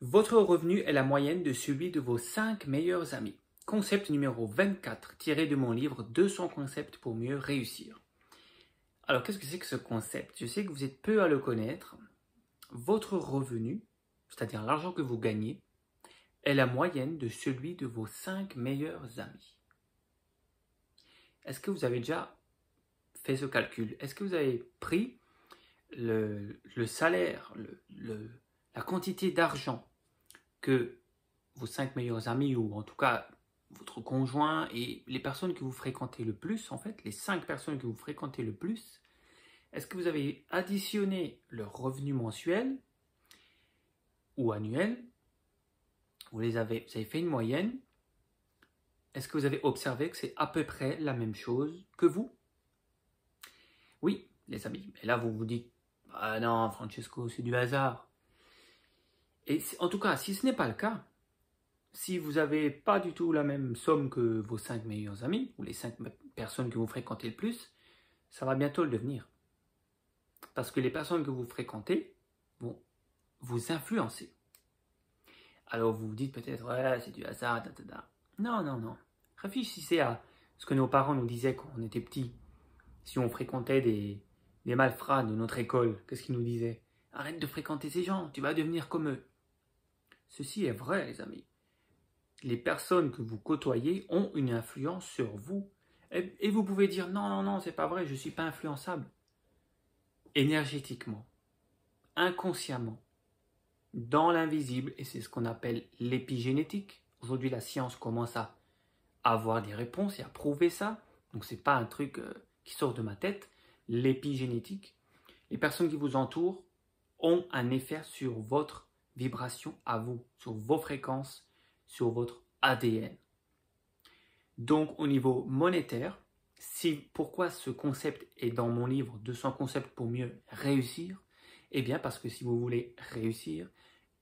Votre revenu est la moyenne de celui de vos 5 meilleurs amis. Concept numéro 24, tiré de mon livre 200 concepts pour mieux réussir. Alors qu'est-ce que c'est que ce concept Je sais que vous êtes peu à le connaître. Votre revenu, c'est-à-dire l'argent que vous gagnez, est la moyenne de celui de vos 5 meilleurs amis. Est-ce que vous avez déjà fait ce calcul Est-ce que vous avez pris le, salaire, le, la quantité d'argent que vos cinq meilleurs amis ou en tout cas votre conjoint et les personnes que vous fréquentez le plus, en fait, les cinq personnes que vous fréquentez le plus, est-ce que vous avez additionné leur revenu mensuel ou annuel vous, les avez, vous avez fait une moyenne. Est-ce que vous avez observé que c'est à peu près la même chose que vous Oui, les amis. Et là, vous vous dites, ah non, Francesco, c'est du hasard. Et en tout cas, si ce n'est pas le cas, si vous n'avez pas du tout la même somme que vos cinq meilleurs amis, ou les cinq personnes que vous fréquentez le plus, ça va bientôt le devenir. Parce que les personnes que vous fréquentez vont vous influencer. Alors vous vous dites peut-être, ouais, c'est du hasard, da, da, Non, non, non. Réfléchissez à ce que nos parents nous disaient quand on était petits. Si on fréquentait des, des malfrats de notre école, qu'est-ce qu'ils nous disaient Arrête de fréquenter ces gens, tu vas devenir comme eux. Ceci est vrai, les amis. Les personnes que vous côtoyez ont une influence sur vous. Et, vous pouvez dire non, non, non, c'est pas vrai, je ne suis pas influençable. Énergétiquement, inconsciemment, dans l'invisible, et c'est ce qu'on appelle l'épigénétique. Aujourd'hui, la science commence à avoir des réponses et à prouver ça. Donc, ce n'est pas un truc euh, qui sort de ma tête. L'épigénétique, les personnes qui vous entourent ont un effet sur votre vibration à vous, sur vos fréquences, sur votre ADN. Donc au niveau monétaire, pourquoi ce concept est dans mon livre 200 concepts pour mieux réussir Eh bien parce que si vous voulez réussir,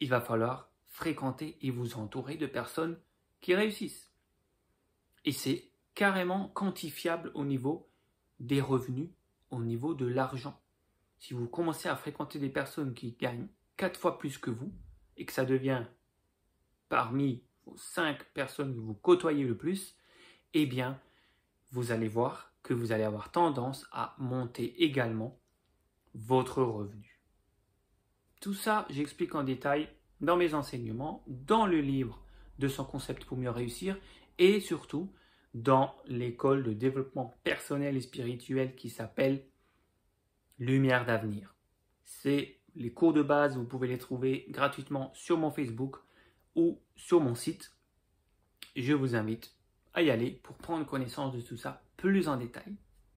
il va falloir fréquenter et vous entourer de personnes qui réussissent. Et c'est carrément quantifiable au niveau des revenus, au niveau de l'argent. Si vous commencez à fréquenter des personnes qui gagnent 4 fois plus que vous, et que ça devient parmi vos cinq personnes que vous côtoyez le plus, eh bien, vous allez voir que vous allez avoir tendance à monter également votre revenu. Tout ça, j'explique en détail dans mes enseignements, dans le livre de son concept pour mieux réussir et surtout dans l'école de développement personnel et spirituel qui s'appelle Lumière d'avenir. C'est les cours de base, vous pouvez les trouver gratuitement sur mon Facebook ou sur mon site. Je vous invite à y aller pour prendre connaissance de tout ça plus en détail.